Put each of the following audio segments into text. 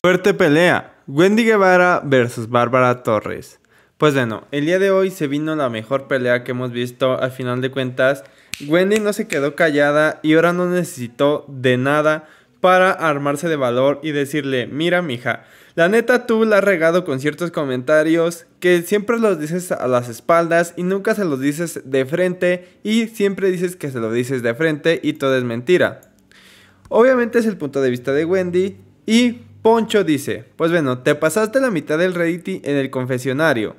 Fuerte pelea. Wendy Guevara versus Bárbara Torres. Pues bueno, el día de hoy se vino la mejor pelea que hemos visto. Al final de cuentas, Wendy no se quedó callada y ahora no necesitó de nada para armarse de valor y decirle, mira mija, la neta tú la has regado con ciertos comentarios que siempre los dices a las espaldas y nunca se los dices de frente y siempre dices que se lo dices de frente y todo es mentira. Obviamente es el punto de vista de Wendy y Poncho dice, pues bueno, te pasaste la mitad del Reddit en el confesionario.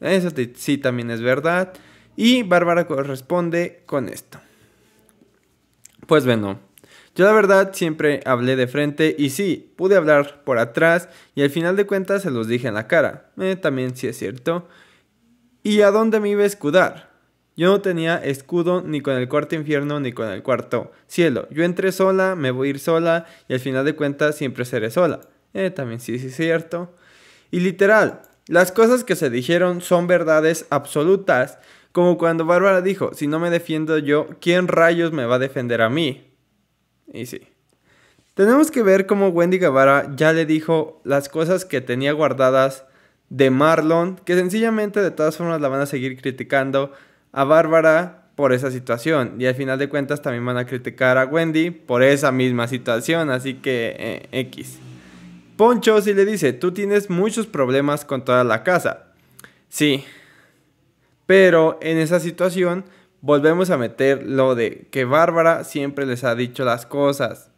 Eso sí también es verdad. Y Bárbara corresponde con esto. Pues bueno, yo la verdad siempre hablé de frente y sí, pude hablar por atrás y al final de cuentas se los dije en la cara. Eh, también sí es cierto. ¿Y a dónde me iba a escudar? Yo no tenía escudo ni con el cuarto infierno ni con el cuarto cielo. Yo entré sola, me voy a ir sola y al final de cuentas siempre seré sola. Eh, también sí, sí, es cierto. Y literal, las cosas que se dijeron son verdades absolutas, como cuando Bárbara dijo, si no me defiendo yo, ¿quién rayos me va a defender a mí? Y sí. Tenemos que ver cómo Wendy Guevara ya le dijo las cosas que tenía guardadas de Marlon, que sencillamente de todas formas la van a seguir criticando a Bárbara por esa situación. Y al final de cuentas también van a criticar a Wendy por esa misma situación. Así que eh, X. Poncho sí le dice, tú tienes muchos problemas con toda la casa. Sí. Pero en esa situación volvemos a meter lo de que Bárbara siempre les ha dicho las cosas.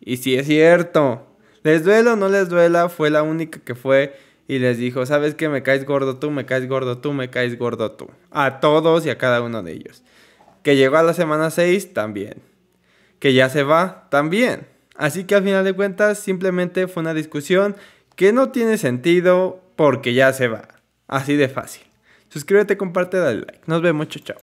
Y si sí es cierto. Les duela o no les duela, fue la única que fue y les dijo, ¿sabes qué? Me caes gordo tú, me caes gordo tú, me caes gordo tú. A todos y a cada uno de ellos. Que llegó a la semana 6 también. Que ya se va también. Así que al final de cuentas simplemente fue una discusión que no tiene sentido porque ya se va. Así de fácil. Suscríbete, comparte, dale like. Nos vemos, chao, chao.